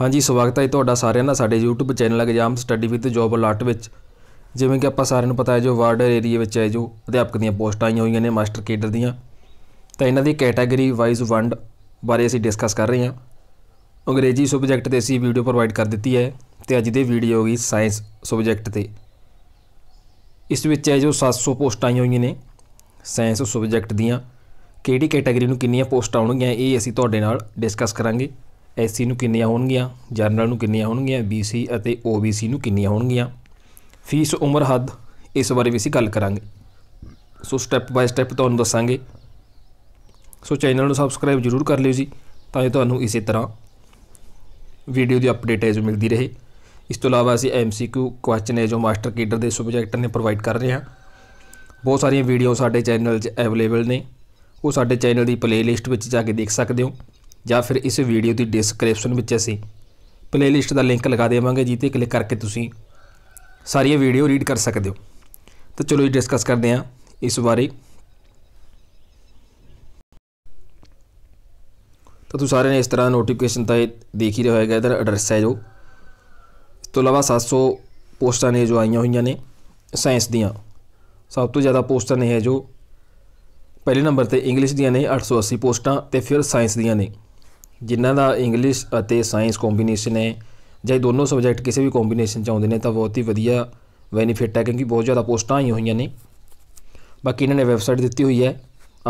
ਹਾਂਜੀ ਸਵਾਗਤ ਹੈ ਤੁਹਾਡਾ ਸਾਰਿਆਂ ਦਾ ਸਾਡੇ YouTube channel exam study with job alert ਵਿੱਚ ਜਿਵੇਂ ਕਿ ਆਪਾਂ ਸਾਰਿਆਂ ਨੂੰ ਪਤਾ ਹੈ ਜੋ ਵਾਰਡਰ ਏਰੀਆ ਵਿੱਚ ਹੈ ਜੋ ਅਧਿਆਪਕ ਦੀਆਂ ਪੋਸਟਾਂ ਆਈਆਂ ਹੋਈਆਂ ਨੇ ਮਾਸਟਰ ਕੇਡਰ ਦੀਆਂ ਤਾਂ ਇਹਨਾਂ ਦੀ ਕੈਟਾਗਰੀ ਵਾਈਜ਼ ਵੰਡ ਬਾਰੇ ਅਸੀਂ ਡਿਸਕਸ ਕਰ ਰਹੇ ਹਾਂ ਅੰਗਰੇਜ਼ੀ ਸਬਜੈਕਟ ਤੇ ਅਸੀਂ ਵੀਡੀਓ ਪ੍ਰੋਵਾਈਡ ਕਰ ਦਿੱਤੀ ਹੈ ਤੇ ਅੱਜ ਦੀ ਵੀਡੀਓ ਹੋਗੀ ਸਾਇੰਸ ਸਬਜੈਕਟ ਤੇ ਇਸ ਵਿੱਚ ਹੈ ਜੋ 700 ਪੋਸਟਾਂ ਆਈਆਂ ਹੋਈਆਂ ਨੇ ਸਾਇੰਸ ਸਬਜੈਕਟ ਦੀਆਂ ਕਿਹੜੀ ਕੈਟਾਗਰੀ ਨੂੰ ਕਿੰਨੀਆਂ ਪੋਸਟਾਂ ਆਉਣਗੀਆਂ ਇਹ ਅਸੀਂ ਤੁਹਾਡੇ ਨਾਲ ਡਿਸਕਸ ਕਰਾਂਗੇ ਐਸਸੀ ਨੂੰ ਕਿੰਨੀਆਂ ਹੋਣਗੀਆਂ ਜਨਰਲ ਨੂੰ ਕਿੰਨੀਆਂ ਹੋਣਗੀਆਂ ਬੀਸੀ ਅਤੇ ਓਬੀਸੀ ਨੂੰ ਕਿੰਨੀਆਂ ਹੋਣਗੀਆਂ ਫੀਸ ਉਮਰ ਹੱਦ ਇਸ ਬਾਰੇ ਵੀ ਅਸੀਂ ਗੱਲ ਕਰਾਂਗੇ ਸੋ ਸਟੈਪ ਬਾਈ ਸਟੈਪ ਤੁਹਾਨੂੰ ਦੱਸਾਂਗੇ ਸੋ ਚੈਨਲ ਨੂੰ ਸਬਸਕ੍ਰਾਈਬ ਜ਼ਰੂਰ ਕਰ ਲਿਓ ਜੀ ਤਾਂ ਜੋ ਤੁਹਾਨੂੰ ਇਸੇ ਤਰ੍ਹਾਂ ਵੀਡੀਓ ਦੀ ਅਪਡੇਟ ਐਜ਼ ਮਿਲਦੀ ਰਹੇ ਇਸ ਤੋਂ ਇਲਾਵਾ ਅਸੀਂ ਐਮਸੀਕਿਊ ਕੁਐਸਚਨ ਹੈ ਜੋ ਮਾਸਟਰ ਕੀਡਰ ਦੇ ਸਬਜੈਕਟ ਨੇ ਪ੍ਰੋਵਾਈਡ ਕਰ ਰਹੇ ਹਾਂ ਬਹੁਤ ਸਾਰੀਆਂ ਵੀਡੀਓ ਸਾਡੇ ਚੈਨਲ 'ਚ ਅਵੇਲੇਬਲ ਨੇ ਉਹ ਸਾਡੇ ਚੈਨਲ ਦੀ ਪਲੇਲਿਸਟ ਵਿੱਚ ਜਾ ਕੇ ਦੇਖ ਸਕਦੇ ਹੋ ਜਾਂ ਫਿਰ ਇਸ ਵੀਡੀਓ ਦੀ ਡਿਸਕ੍ਰਿਪਸ਼ਨ ਵਿੱਚ ਅਸੀਂ ਪਲੇਲਿਸਟ ਦਾ ਲਿੰਕ ਲਗਾ ਦੇਵਾਂਗੇ ਜਿੱਤੇ ਕਲਿੱਕ ਕਰਕੇ ਤੁਸੀਂ ਸਾਰੀਆਂ ਵੀਡੀਓ ਰੀਡ ਕਰ ਸਕਦੇ ਹੋ ਤਾਂ ਚਲੋ ਜੀ ਡਿਸਕਸ ਕਰਦੇ ਹਾਂ ਇਸ ਬਾਰੇ ਤਾਂ ਤੁਸੀਂ ਸਾਰੇ ਨੇ ਇਸ ਤਰ੍ਹਾਂ ਨੋਟੀਫਿਕੇਸ਼ਨ ਤਾਂ ਦੇਖ ਹੀ ਰਹੇ ਹੋਏਗਾ ਇਹਦਾ ਐਡਰੈਸ ਹੈ ਜੋ ਇਸ ਤੋਂ ਇਲਾਵਾ 700 ਪੋਸਟਾਂ ਨੇ ਜੋ ਆਈਆਂ ਹੋਈਆਂ ਨੇ ਸਾਇੰਸ ਦੀਆਂ ਸਭ ਤੋਂ ਜ਼ਿਆਦਾ ਪੋਸਟਾਂ ਨੇ ਹੈ ਜੋ ਪਹਿਲੇ ਨੰਬਰ ਤੇ ਇੰਗਲਿਸ਼ ਦੀਆਂ ਨੇ 880 ਪੋਸਟਾਂ ਤੇ ਫਿਰ ਸਾਇੰਸ ਦੀਆਂ ਨੇ ਜਿਨ੍ਹਾਂ ਦਾ ਇੰਗਲਿਸ਼ ਅਤੇ ਸਾਇੰਸ ਕੰਬੀਨੇਸ਼ਨ ਹੈ ਜੇ ਦੋਨੋਂ ਸਬਜੈਕਟ ਕਿਸੇ ਵੀ ਕੰਬੀਨੇਸ਼ਨ ਚ ਆਉਂਦੇ ਨੇ ਤਾਂ ਬਹੁਤ ਹੀ ਵਧੀਆ ਬੈਨੀਫਿਟ ਹੈ ਕਿਉਂਕਿ ਬਹੁਤ ਜ਼ਿਆਦਾ ਪੋਸਟਾਂ ਆਈਆਂ ਹੋਈਆਂ ਨੇ ਬਾਕੀ ਇਹਨਾਂ ਨੇ ਵੈਬਸਾਈਟ ਦਿੱਤੀ ਹੋਈ ਹੈ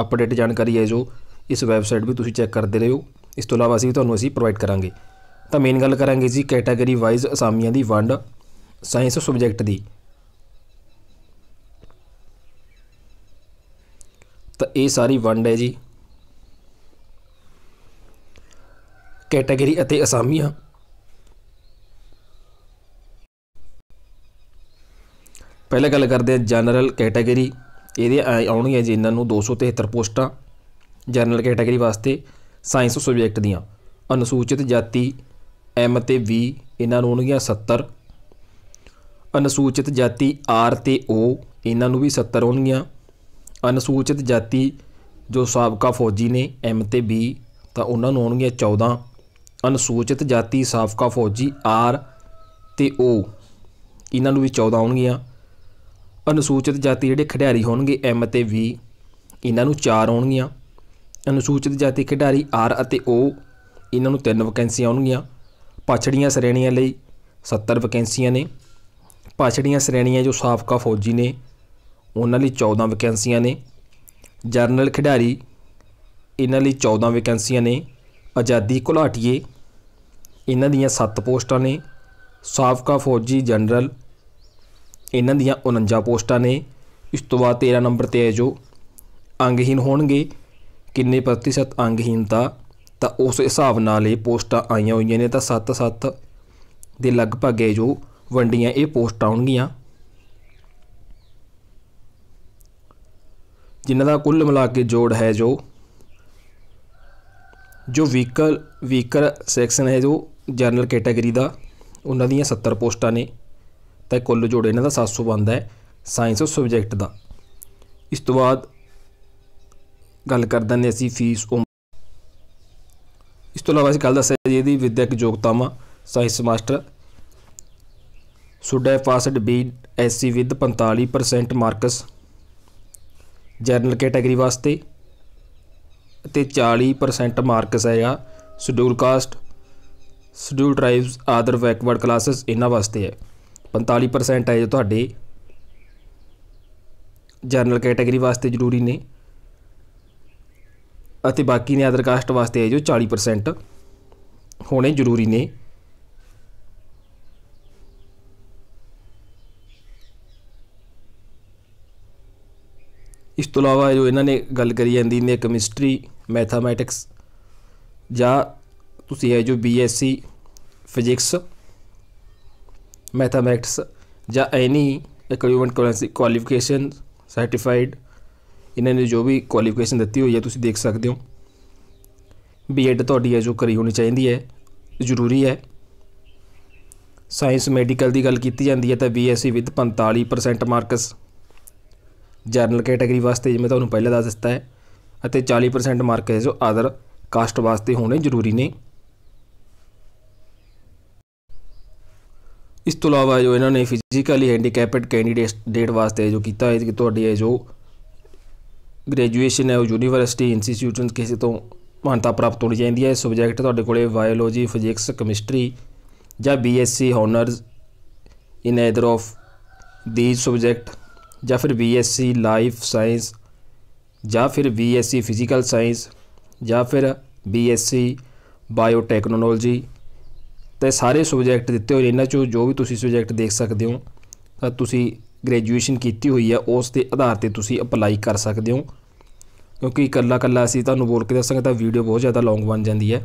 ਅਪਡੇਟ ਜਾਣਕਾਰੀ ਹੈ ਜੋ ਇਸ ਵੈਬਸਾਈਟ ਵੀ ਤੁਸੀਂ ਚੈੱਕ ਕਰਦੇ ਰਹੋ ਇਸ ਤੋਂ ਇਲਾਵਾ ਅਸੀਂ ਤੁਹਾਨੂੰ ਅਸੀਂ ਪ੍ਰੋਵਾਈਡ ਕਰਾਂਗੇ ਤਾਂ ਮੇਨ ਗੱਲ ਕਰਾਂਗੇ ਜੀ ਕੈਟਾਗਰੀ ਵਾਈਜ਼ ਅਸਾਮੀਆਂ ਦੀ ਵੰਡ ਸਾਇੰਸ ਸਬਜੈਕਟ ਦੀ ਤਾਂ ਇਹ ਸਾਰੀ ਵੰਡ ਹੈ ਜੀ ਕੈਟਾਗਰੀ ਅਤੇ ਅਸਾਮੀਆਂ ਪਹਿਲਾਂ ਗੱਲ ਕਰਦੇ ਆ ਜਨਰਲ ਕੈਟਾਗਰੀ ਇਹਦੇ ਆਉਣਗੀਆਂ ਜੀ ਇਹਨਾਂ ਨੂੰ 273 ਪੋਸਟਾਂ ਜਨਰਲ ਕੈਟਾਗਰੀ ਵਾਸਤੇ ਸਾਇੰਸ ਸਬਜੈਕਟ ਦੀਆਂ ਅਨੁਸੂਚਿਤ ਜਾਤੀ ਐਮ ਤੇ ਵੀ ਇਹਨਾਂ ਨੂੰ ਹੋਣਗੀਆਂ 70 ਅਨੁਸੂਚਿਤ ਜਾਤੀ ਆਰ ਤੇ ਓ ਇਹਨਾਂ ਨੂੰ ਵੀ 70 ਹੋਣਗੀਆਂ ਅਨੁਸੂਚਿਤ ਜਾਤੀ ਜੋ ਸਾਬਕਾ ਫੌਜੀ ਨੇ ਐਮ ਤੇ ਬੀ ਤਾਂ ਉਹਨਾਂ ਨੂੰ ਹੋਣਗੀਆਂ 14 ਅਨੁਸੂਚਿਤ ਜਾਤੀ ਸਾਫਕਾ ਫੌਜੀ ਆਰ ਤੇ ਓ ਇਹਨਾਂ ਨੂੰ ਵੀ 14 ਆਉਣਗੀਆਂ ਅਨੁਸੂਚਿਤ ਜਾਤੀ ਜਿਹੜੇ ਖਿਡਾਰੀ ਹੋਣਗੇ ਐਮ ਤੇ ਵੀ ਇਹਨਾਂ ਨੂੰ 4 ਆਉਣਗੀਆਂ ਅਨੁਸੂਚਿਤ ਜਾਤੀ ਖਿਡਾਰੀ ਆਰ ਅਤੇ ਓ ਇਹਨਾਂ ਨੂੰ 3 ਵੈਕੈਂਸੀਆਂ ਆਉਣਗੀਆਂ ਪਛੜੀਆਂ ਸ਼੍ਰੇਣੀਆਂ ਲਈ 70 ਵੈਕੈਂਸੀਆਂ ਨੇ ਪਛੜੀਆਂ ਸ਼੍ਰੇਣੀਆਂ ਜੋ ਸਾਫਕਾ ਫੌਜੀ ਨੇ ਉਹਨਾਂ ਲਈ 14 ਵੈਕੈਂਸੀਆਂ ਨੇ ਜਰਨਲ ਖਿਡਾਰੀ ਇਹਨਾਂ ਲਈ 14 ਵੈਕੈਂਸੀਆਂ ਨੇ ਆਜ਼ਾਦੀ ਘੁਲਾਟੀਏ ਇਹਨਾਂ ਦੀਆਂ 7 ਪੋਸਟਾਂ ਨੇ ਸਾਬਕਾ ਫੌਜੀ ਜਨਰਲ ਇਹਨਾਂ ਦੀਆਂ 49 ਪੋਸਟਾਂ ਨੇ ਇਸ ਤੋਂ ਬਾਅਦ 13 ਨੰਬਰ ਤੇ ਹੈ ਜੋ ਅੰਗਹੀਨ ਹੋਣਗੇ ਕਿੰਨੇ ਪ੍ਰਤੀਸ਼ਤ ਅੰਗਹੀਨਤਾ ਤਾਂ ਉਸ ਹਿਸਾਬ ਨਾਲ ਇਹ ਪੋਸਟਾਂ ਆਈਆਂ ਹੋਈਆਂ ਨੇ ਤਾਂ 7-7 ਦੇ ਲਗਭਗ ਹੈ ਜੋ ਵੰਡੀਆਂ ਇਹ ਪੋਸਟਾਂ ਆਉਣਗੀਆਂ ਜਿਨ੍ਹਾਂ ਦਾ ਕੁੱਲ ਮਿਲਾ ਕੇ ਜੋੜ ਹੈ ਜੋ ਜੋ ਵੀਕਲ ਵੀਕਰ ਸੈਕਸ਼ਨ ਹੈ ਜੋ ਜਨਰਲ ਕੈਟਾਗਰੀ ਦਾ ਉਹਨਾਂ ਦੀਆਂ 70 ਪੋਸਟਾਂ ਨੇ ਤਾਂ ਕੁੱਲ ਜੋੜ ਇਹਨਾਂ ਦਾ 700 ਬਣਦਾ ਹੈ ਸਾਇੰਸ ਸਬਜੈਕਟ ਦਾ ਇਸ ਤੋਂ ਬਾਅਦ ਗੱਲ ਕਰ ਦਿੰਦੇ ਅਸੀਂ ਫੀਸ ਇਸ ਤੋਂ ਇਲਾਵਾ ਅਸੀਂ ਕੱਲ ਦੱਸਿਆ ਜੀ ਇਹਦੀ ਵਿਦਿਅਕ ਯੋਗਤਾਵਾਂ ਸਾਇੰਸ ਮਾਸਟਰ ਸੁਡ ਹੈ passed B SC with 45% marks general category ਵਾਸਤੇ ਤੇ 40% ਮਾਰਕਸ ਹੈਗਾ schedule caste schedule tribes other backward classes ਇਹਨਾਂ ਵਾਸਤੇ ਹੈ 45% ਹੈ ਜੋ ਤੁਹਾਡੇ ਜਨਰਲ ਕੈਟਾਗਰੀ ਵਾਸਤੇ ਜ਼ਰੂਰੀ ਨੇ ਅਤੇ ਬਾਕੀ ਨੇ ਆਦਰ ਕਾਸਟ ਵਾਸਤੇ ਹੈ ਜੋ 40% ਹੋਣੇ ਜ਼ਰੂਰੀ ਨੇ ਇਸ ਤੋਂ ਇਲਾਵਾ ਜੋ ਇਹਨਾਂ ਨੇ ਗੱਲ ਕਰੀ ਜਾਂਦੀ ਨੇ ਕੈਮਿਸਟਰੀ ਮੈਥਮੈਟਿਕਸ ਜਾਂ ਤੁਸੀਂ ਹੈ ਜੋ ਬੀਐਸਸੀ ਫਿਜ਼ਿਕਸ ਮੈਥਮੈਟਿਕਸ ਜਾਂ ਐਨੀ ਇਕਵਿਪਮੈਂਟ ਕੁਆਲੀਫਿਕੇਸ਼ਨ ਸਰਟੀਫਾਈਡ ਇਹਨਾਂ ਨੇ ਜੋ ਵੀ ਕੁਆਲੀਫਿਕੇਸ਼ਨ ਦਿੱਤੀ ਹੋਈ ਹੈ ਤੁਸੀਂ ਦੇਖ ਸਕਦੇ ਹੋ ਬੀਐਡ ਤੁਹਾਡੀ ਹੈ ਜੋ ਕਰੀ ਹੋਣੀ ਚਾਹੀਦੀ ਹੈ ਜ਼ਰੂਰੀ ਹੈ ਸਾਇੰਸ ਮੈਡੀਕਲ ਦੀ ਗੱਲ ਕੀਤੀ ਜਾਂਦੀ ਹੈ ਤਾਂ BSC with 45% marks general category ਵਾਸਤੇ ਜਿਵੇਂ ਤੁਹਾਨੂੰ ਪਹਿਲਾਂ ਦੱਸ ਦਿੱਤਾ ਹੈ ਅਤੇ 40% ਮਾਰਕ ਹੈ ਜੋ ਆਦਰ ਕਾਸਟ ਵਾਸਤੇ ਹੋਣੇ ਜ਼ਰੂਰੀ ਨੇ ਇਸ ਤੋਂ ਇਲਾਵਾ ਜੋ ਇਹਨਾਂ ਨੇ ਫਿਜ਼ੀਕਲੀ ਹੈਂਡੀਕੈਪਡ ਕੈਂਡੀਡੇਟ ਡੇਟ ਵਾਸਤੇ ਜੋ ਕੀਤਾ ਹੈ ਕਿ ਤੁਹਾਡੀ ਇਹ ਜੋ ਗ੍ਰੈਜੂਏਸ਼ਨ ਹੈ ਉਹ ਯੂਨੀਵਰਸਿਟੀ ਇੰਸਟੀਚਿਊਸ਼ਨ ਕਿਸੇ ਤੋਂ ਮਾਨਤਾ ਪ੍ਰਾਪਤ ਹੋਣੀ ਚਾਹੀਦੀ ਹੈ ਸਬਜੈਕਟ ਤੁਹਾਡੇ ਕੋਲੇ ਬਾਇਓਲੋਜੀ ਫਿਜ਼ਿਕਸ ਕੈਮਿਸਟਰੀ ਜਾਂ BSC honours in other of these subject ਜਾਂ ਫਿਰ ਬੀਐਸਸੀ ਲਾਈਫ ਸਾਇੰਸ ਜਾਂ ਫਿਰ ਬੀਐਸਸੀ ਫਿਜ਼ੀਕਲ ਸਾਇੰਸ ਜਾਂ ਫਿਰ ਬੀਐਸਸੀ ਬਾਇਓਟੈਕਨੋਲੋਜੀ ਤੇ ਸਾਰੇ ਸਬਜੈਕਟ ਦਿੱਤੇ ਹੋਏ ਇਹਨਾਂ ਚੋਂ ਜੋ ਵੀ ਤੁਸੀਂ ਸਬਜੈਕਟ ਦੇਖ ਸਕਦੇ ਹੋ ਤਾਂ ਤੁਸੀਂ ਗ੍ਰੈਜੂਏਸ਼ਨ ਕੀਤੀ ਹੋਈ ਹੈ ਉਸ ਦੇ ਆਧਾਰ ਤੇ ਤੁਸੀਂ ਅਪਲਾਈ ਕਰ ਸਕਦੇ ਹੋ ਕਿਉਂਕਿ ਇਕੱਲਾ ਇਕੱਲਾ ਅਸੀਂ ਤੁਹਾਨੂੰ ਬੋਲ ਕੇ ਦੱਸਾਂਗੇ ਤਾਂ ਵੀਡੀਓ ਬਹੁਤ ਜ਼ਿਆਦਾ ਲੌਂਗ ਬਣ ਜਾਂਦੀ ਹੈ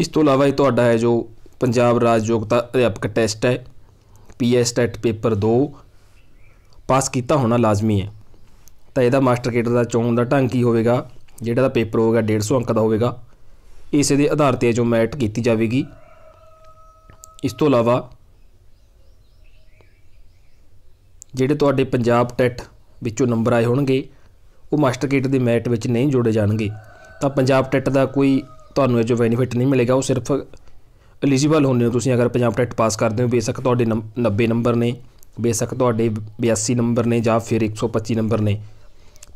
ਇਸ ਤੋਂ ਇਲਾਵਾ ਇਹ ਤੁਹਾਡਾ ਹੈ ਜੋ ਪੰਜਾਬ ਰਾਜ ਯੋਗਤਾ ਅਧਿਆਪਕ ਟੈਸਟ ਹੈ ਪੀਐਸ ਟੈਟ ਪੇਪਰ 2 ਪਾਸ ਕੀਤਾ ਹੋਣਾ ਲਾਜ਼ਮੀ ਹੈ ਤਾਂ ਇਹਦਾ ਮਾਸਟਰ ਕੇਡਰ ਦਾ ਚੋਣ ਦਾ ਢੰਗ ਕੀ ਹੋਵੇਗਾ ਜਿਹੜਾ ਦਾ ਪੇਪਰ ਹੋਵੇਗਾ 150 ਅੰਕ ਦਾ ਹੋਵੇਗਾ ਇਸੇ ਦੇ ਆਧਾਰ ਤੇ ਜੋ ਮੈਟ ਕੀਤੀ ਜਾਵੇਗੀ ਇਸ ਤੋਂ ਇਲਾਵਾ ਜਿਹੜੇ ਤੁਹਾਡੇ ਪੰਜਾਬ ਟੈਟ ਵਿੱਚੋਂ ਨੰਬਰ ਆਏ ਹੋਣਗੇ ਉਹ ਮਾਸਟਰ ਕੇਡਰ ਦੇ ਮੈਟ ਵਿੱਚ ਨਹੀਂ ਜੋੜੇ ਜਾਣਗੇ ਤਾਂ ਪੰਜਾਬ ਟੈਟ ਦਾ ਕੋਈ ਤੁਹਾਨੂੰ ਇਹ ਜੋ ਬੈਨੀਫਿਟ ਨਹੀਂ ਮਿਲੇਗਾ ਉਹ ਸਿਰਫ ਐਲੀਜੀਬਲ ਹੁੰਦੇ ਹੋ ਤੁਸੀਂ ਅਗਰ ਪੰਜਾਬ ਟੈਟ ਪਾਸ ਕਰਦੇ ਹੋ ਬੇਸ਼ੱਕ ਤੁਹਾਡੇ 90 ਨੰਬਰ ਨੇ ਬੇਸ਼ੱਕ ਤੁਹਾਡੇ 82 ਨੰਬਰ ਨੇ ਜਾਂ ਫਿਰ 125 ਨੰਬਰ ਨੇ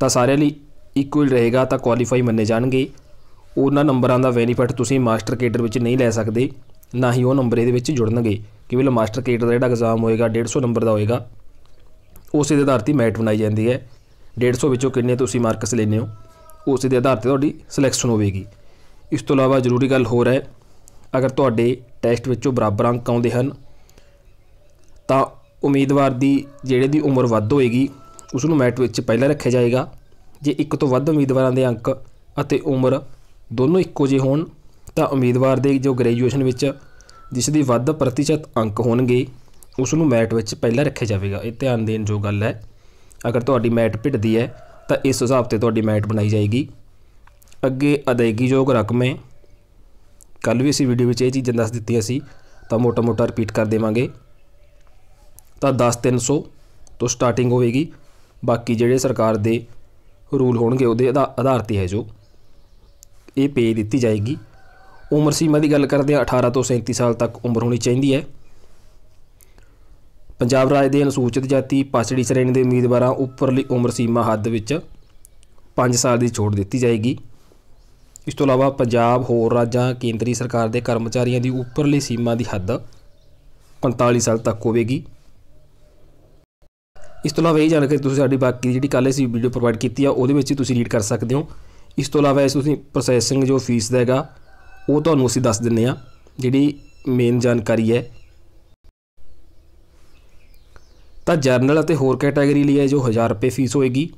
ਤਾਂ ਸਾਰਿਆਂ ਲਈ ਇਕੁਅਲ ਰਹੇਗਾ ਤਾਂ ਕੁਆਲੀਫਾਈ ਮੰਨੇ ਜਾਣਗੇ ਉਹਨਾਂ ਨੰਬਰਾਂ ਦਾ ਬੈਨੀਫਿਟ ਤੁਸੀਂ ਮਾਸਟਰ ਕੇਡਰ ਵਿੱਚ ਨਹੀਂ ਲੈ ਸਕਦੇ ਨਾ ਹੀ ਉਹ ਨੰਬਰ ਇਹਦੇ ਵਿੱਚ ਜੁੜਨਗੇ ਕਿਉਂਕਿ ਮਾਸਟਰ ਕੇਡਰ ਦਾ ਜਿਹੜਾ ਐਗਜ਼ਾਮ ਹੋਏਗਾ 150 ਨੰਬਰ ਦਾ ਹੋਏਗਾ ਉਸੇ ਦੇ ਆਧਾਰ ਤੇ ਮੈਟ ਬਣਾਈ ਜਾਂਦੀ ਹੈ 150 ਵਿੱਚੋਂ ਕਿੰਨੇ ਤੁਸੀਂ ਮਾਰਕਸ ਲੈਨੇ ਹੋ ਉਸੇ ਦੇ ਆਧਾਰ ਤੇ ਤੁਹਾਡੀ ਸਿਲੈਕਸ਼ਨ ਹੋਵੇਗੀ ਇਸ ਤੋਂ ਇਲਾਵਾ ਜ਼ਰੂਰੀ ਗੱਲ ਹੋਰ ਹੈ ਅਗਰ ਤੁਹਾਡੇ ਟੈਸਟ ਵਿੱਚੋਂ ਬਰਾਬਰ ਅੰਕ ਆਉਂਦੇ ਹਨ ਤਾਂ ਉਮੀਦਵਾਰ ਦੀ ਜਿਹੜੇ ਦੀ ਉਮਰ ਵੱਧ ਹੋਏਗੀ ਉਸ ਨੂੰ ਮੈਟ ਵਿੱਚ ਪਹਿਲਾਂ ਰੱਖਿਆ ਜਾਏਗਾ ਜੇ ਇੱਕ ਤੋਂ ਵੱਧ ਉਮੀਦਵਾਰਾਂ ਦੇ ਅੰਕ ਅਤੇ ਉਮਰ ਦੋਨੋਂ ਇੱਕੋ ਜਿਹੇ ਹੋਣ ਤਾਂ ਉਮੀਦਵਾਰ ਦੇ ਜੋ ਗ੍ਰੈਜੂਏਸ਼ਨ ਵਿੱਚ ਜਿਸ ਦੀ ਵੱਧ ਪ੍ਰਤੀਸ਼ਤ ਅੰਕ ਹੋਣਗੇ ਉਸ ਨੂੰ ਮੈਟ ਵਿੱਚ ਪਹਿਲਾਂ ਰੱਖਿਆ ਜਾਵੇਗਾ ਇਹ ਧਿਆਨ ਦੇਣ ਜੋ ਗੱਲ ਹੈ ਅਗਰ ਤੁਹਾਡੀ ਮੈਟ ਭਿੱਟਦੀ ਹੈ ਤਾਂ ਇਸ ਹਿਸਾਬ ਤੇ ਤੁਹਾਡੀ ਮੈਟ ਬਣਾਈ ਜਾਏਗੀ ਅੱਗੇ ਅਦਾਇਗੀਯੋਗ ਰਕਮ ਹੈ ਕੱਲ ਵੀ ਅਸੀਂ ਵੀਡੀਓ ਵਿੱਚ ਇਹ ਚੀਜ਼ਾਂ ਦੱਸ ਦਿੱਤੀਆਂ ਸੀ ਤਾਂ ਮੋਟਾ-ਮੋਟਾ ਰਿਪੀਟ ਕਰ ਦੇਵਾਂਗੇ ਤਾਂ 10300 ਤੋਂ ਸਟਾਰਟਿੰਗ ਹੋਵੇਗੀ ਬਾਕੀ ਜਿਹੜੇ ਸਰਕਾਰ ਦੇ ਰੂਲ ਹੋਣਗੇ ਉਹਦੇ ਆਧਾਰ ਤੇ ਹੈ ਜੋ ਇਹ ਪੇ ਦਿੱਤੀ ਜਾਏਗੀ ਉਮਰ ਸੀਮਾ ਦੀ ਗੱਲ ਕਰਦੇ ਆ 18 ਤੋਂ 37 ਸਾਲ ਤੱਕ ਉਮਰ ਹੋਣੀ ਚਾਹੀਦੀ ਹੈ ਪੰਜਾਬ ਰਾਜ ਦੇ ਅਨੁਸੂਚਿਤ ਜਾਤੀ ਪਛੜੀ ਸ਼੍ਰੇਣੀ ਦੇ ਉਮੀਦਵਾਰਾਂ ਉੱਪਰਲੀ ਉਮਰ ਸੀਮਾ ਹੱਦ ਵਿੱਚ 5 ਸਾਲ ਦੀ ਛੋਟ ਦਿੱਤੀ ਜਾਏਗੀ ਇਸ ਤੋਂ ਇਲਾਵਾ ਪੰਜਾਬ ਹੋਰ ਰਾਜਾਂ ਕੇਂਦਰੀ ਸਰਕਾਰ ਦੇ ਕਰਮਚਾਰੀਆਂ ਦੀ ਉੱਪਰਲੀ ਸੀਮਾ ਦੀ ਹੱਦ 45 ਸਾਲ ਤੱਕ ਹੋਵੇਗੀ ਇਸ ਤੋਂ ਇਲਾਵਾ ਇਹ ਜਾਣਕਾਰੀ ਤੁਸੀਂ ਸਾਡੀ ਬਾਕੀ ਜਿਹੜੀ ਕੱਲ੍ਹ ਅਸੀਂ ਵੀਡੀਓ ਪ੍ਰੋਵਾਈਡ ਕੀਤੀ ਆ ਉਹਦੇ ਵਿੱਚ ਤੁਸੀਂ ਰੀਡ ਕਰ ਸਕਦੇ ਹੋ ਇਸ ਤੋਂ ਇਲਾਵਾ ਇਸ ਤੁਸੀਂ ਪ੍ਰੋਸੈਸਿੰਗ ਜੋ ਫੀਸ ਦਾ ਹੈਗਾ ਉਹ ਤੁਹਾਨੂੰ ਅਸੀਂ ਦੱਸ ਦਿੰਨੇ ਆ ਜਿਹੜੀ ਮੇਨ ਜਾਣਕਾਰੀ ਹੈ ਤਾਂ ਜਰਨਲ ਅਤੇ ਹੋਰ ਕੈਟਾਗਰੀ ਲਈ ਹੈ ਜੋ 1000 ਰੁਪਏ ਫੀਸ ਹੋਏਗੀ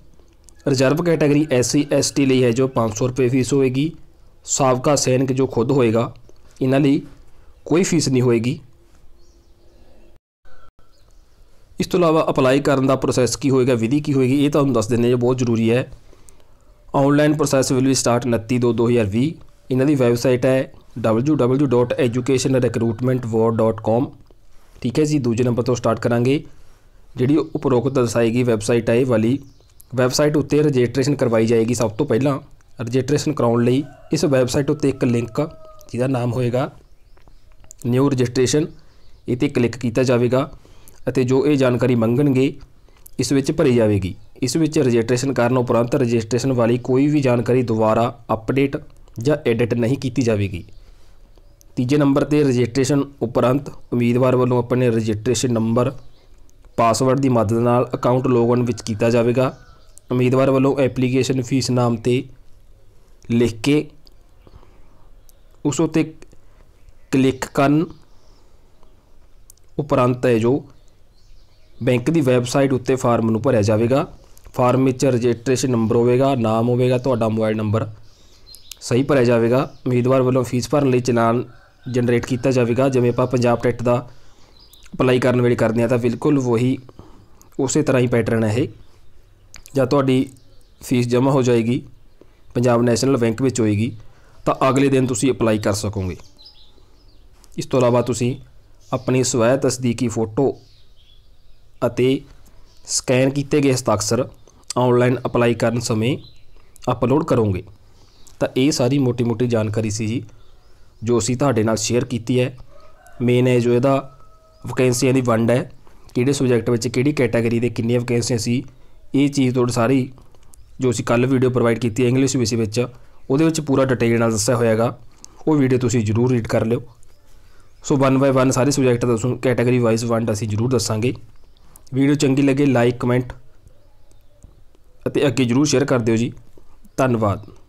ਰਿਜ਼ਰਵ ਕੈਟਾਗਰੀ ਐਸਸੀ ਐਸਟੀ ਲਈ ਹੈ ਜੋ 500 ਰੁਪਏ ਫੀਸ ਹੋਏਗੀ ਸਾਬਕਾ ਸੈਨਿਕ ਜੋ ਖੁਦ ਹੋਏਗਾ ਇਹਨਾਂ ਲਈ ਕੋਈ ਫੀਸ ਨਹੀਂ ਹੋਏਗੀ ਇਸ ਤੋਂ ਇਲਾਵਾ ਅਪਲਾਈ ਕਰਨ ਦਾ ਪ੍ਰੋਸੈਸ ਕੀ ਹੋਏਗਾ ਵਿਧੀ ਕੀ ਹੋਏਗੀ ਇਹ ਤੁਹਾਨੂੰ ਦੱਸ ਦਿੰਨੇ ਜੋ ਬਹੁਤ ਜ਼ਰੂਰੀ ਹੈ online process will be start 29 2 2020 ਇਹਨਾਂ ਦੀ ਵੈਬਸਾਈਟ ਹੈ www.educationrecruitmentwar.com ਠੀਕ ਹੈ ਜੀ ਦੂਜੇ ਨੰਬਰ ਤੋਂ ਸਟਾਰਟ ਕਰਾਂਗੇ ਜਿਹੜੀ ਉਪਰੋਕਤ ਦਰਸਾਈ ਗਈ ਵੈਬਸਾਈਟ ਹੈ ਇਹ ਵਾਲੀ ਵੈਬਸਾਈਟ ਉੱਤੇ ਰਜਿਸਟ੍ਰੇਸ਼ਨ ਕਰਵਾਈ ਜਾਏਗੀ ਸਭ ਤੋਂ ਪਹਿਲਾਂ ਰਜਿਸਟ੍ਰੇਸ਼ਨ ਕਰਾਉਣ ਲਈ ਇਸ ਵੈਬਸਾਈਟ ਉੱਤੇ ਇੱਕ ਲਿੰਕ ਜਿਹਦਾ ਨਾਮ ਹੋਏਗਾ ਨਿਊ ਰਜਿਸਟ੍ਰੇਸ਼ਨ ਇਹ ਤੇ ਕਲਿੱਕ ਕੀਤਾ ਜਾਵੇਗਾ ਅਤੇ ਜੋ ਇਹ ਜਾਣਕਾਰੀ ਮੰਗਣਗੇ ਇਸ ਵਿੱਚ ਭਰੀ ਜਾਵੇਗੀ ਇਸ ਵਿੱਚ ਰਜਿਸਟ੍ਰੇਸ਼ਨ ਕਰਨ ਉਪਰੰਤ ਰਜਿਸਟ੍ਰੇਸ਼ਨ ਵਾਲੀ ਕੋਈ ਵੀ ਜਾਣਕਾਰੀ ਦੁਬਾਰਾ ਅਪਡੇਟ ਜਾਂ ਐਡਿਟ ਨਹੀਂ ਕੀਤੀ ਜਾਵੇਗੀ ਤੀਜੇ ਨੰਬਰ ਤੇ ਰਜਿਸਟ੍ਰੇਸ਼ਨ ਉਪਰੰਤ ਉਮੀਦਵਾਰ ਵੱਲੋਂ ਆਪਣੇ ਰਜਿਸਟ੍ਰੇਸ਼ਨ ਨੰਬਰ ਪਾਸਵਰਡ ਦੀ ਮਦਦ ਨਾਲ ਅਕਾਊਂਟ ਲੌਗਇਨ ਵਿੱਚ ਕੀਤਾ ਜਾਵੇਗਾ ਉਮੀਦਵਾਰ ਵੱਲੋਂ ਐਪਲੀਕੇਸ਼ਨ ਫੀਸ ਨਾਮ ਤੇ ਲਿਖ ਕੇ ਉਸ ਉਤੇ ਕਲਿੱਕ ਕਰਨ ਉਪਰੰਤ ਹੈ ਜੋ ਬੈਂਕ ਦੀ ਵੈਬਸਾਈਟ ਉੱਤੇ ਫਾਰਮ ਨੂੰ ਭਰਿਆ ਜਾਵੇਗਾ ਫਾਰਮ ਵਿੱਚ ਰਜਿਸਟ੍ਰੇਸ਼ਨ ਨੰਬਰ ਹੋਵੇਗਾ ਨਾਮ ਹੋਵੇਗਾ ਤੁਹਾਡਾ ਮੋਬਾਈਲ ਨੰਬਰ ਸਹੀ ਭਰਿਆ ਜਾਵੇਗਾ ਉਮੀਦਵਾਰ ਵੱਲੋਂ ਫੀਸ ਭਰਨ ਲਈ ਚਲਾਨ ਜਨਰੇਟ ਕੀਤਾ ਜਾਵੇਗਾ ਜਿਵੇਂ ਆਪਾਂ ਪੰਜਾਬ ਟੈਟ ਦਾ ਅਪਲਾਈ ਕਰਨ ਵੇਲੇ ਕਰਦੇ ਆ ਤਾਂ ਬਿਲਕੁਲ ਵਹੀ ਉਸੇ ਤਰ੍ਹਾਂ ਹੀ ਪੈਟਰਨ ਹੈ ਇਹ ਜਾਂ ਤੁਹਾਡੀ ਫੀਸ ਜਮ੍ਹਾਂ ਹੋ ਜਾਏਗੀ ਪੰਜਾਬ ਨੈਸ਼ਨਲ ਬੈਂਕ ਵਿੱਚ ਹੋਏਗੀ ਤਾਂ ਅਗਲੇ ਦਿਨ ਤੁਸੀਂ ਅਪਲਾਈ ਕਰ ਸਕੋਗੇ ਇਸ ਤੋਂ ਇਲਾਵਾ ਤੁਸੀਂ ਆਪਣੀ ਸਵੈ ਤਸਦੀਕੀ ਫੋਟੋ ਅਤੇ ਸਕੈਨ ਕੀਤੇ ਗਏ ਹਸਤਾਖਰ ਆਨਲਾਈਨ ਅਪਲਾਈ ਕਰਨ ਸਮੇਂ ਅਪਲੋਡ ਕਰੋਗੇ ਤਾਂ ਇਹ ਸਾਰੀ ਮੋਟੀ-ਮੋਟੀ ਜਾਣਕਾਰੀ ਸੀ ਜੀ ਜੋ ਅਸੀਂ ਤੁਹਾਡੇ ਨਾਲ ਸ਼ੇਅਰ ਕੀਤੀ ਹੈ ਮੇਨ ਹੈ ਜੋ ਇਹਦਾ ਵੈਕੈਂਸੀਆਂ ਦੀ ਵੰਡ ਹੈ ਕਿਹੜੇ ਸਬਜੈਕਟ ਵਿੱਚ ਕਿਹੜੀ ਕੈਟਾਗਰੀ ਦੇ ਕਿੰਨੀਆਂ ਵੈਕੈਂਸੀਆਂ ਸੀ ਇਹ ਚੀਜ਼ ਤੁਹਾਡੇ ਸਾਰੀ ਜੋ ਅਸੀਂ ਕੱਲ ਵੀਡੀਓ ਪ੍ਰੋਵਾਈਡ ਕੀਤੀ ਹੈ ਇੰਗਲਿਸ਼ ਵਿਸ਼ੇ ਵਿੱਚ ਉਹਦੇ ਵਿੱਚ ਪੂਰਾ ਡਿਟੇਲ ਨਾਲ ਦੱਸਿਆ ਹੋਇਆਗਾ ਉਹ ਵੀਡੀਓ ਤੁਸੀਂ ਜ਼ਰੂਰ ਰੀਡ ਕਰ ਲਿਓ ਸੋ 1 ਬਾਈ 1 ਸਾਰੇ ਸਬਜੈਕਟ ਦਾ ਤੁਹਾਨੂੰ ਕੈਟਾਗਰੀ ਵਾਈਜ਼ ਵੰਡ ਅਸੀਂ ਜ਼ਰੂਰ ਦੱਸਾਂਗੇ ਵੀਡੀਓ ਚੰਗੀ ਲੱਗੇ ਲਾਈਕ ਕਮੈਂਟ ਅਤੇ ਅੱਗੇ ਜ਼ਰੂਰ ਸ਼ੇਅਰ ਕਰ ਦਿਓ ਜੀ ਧੰਨਵਾਦ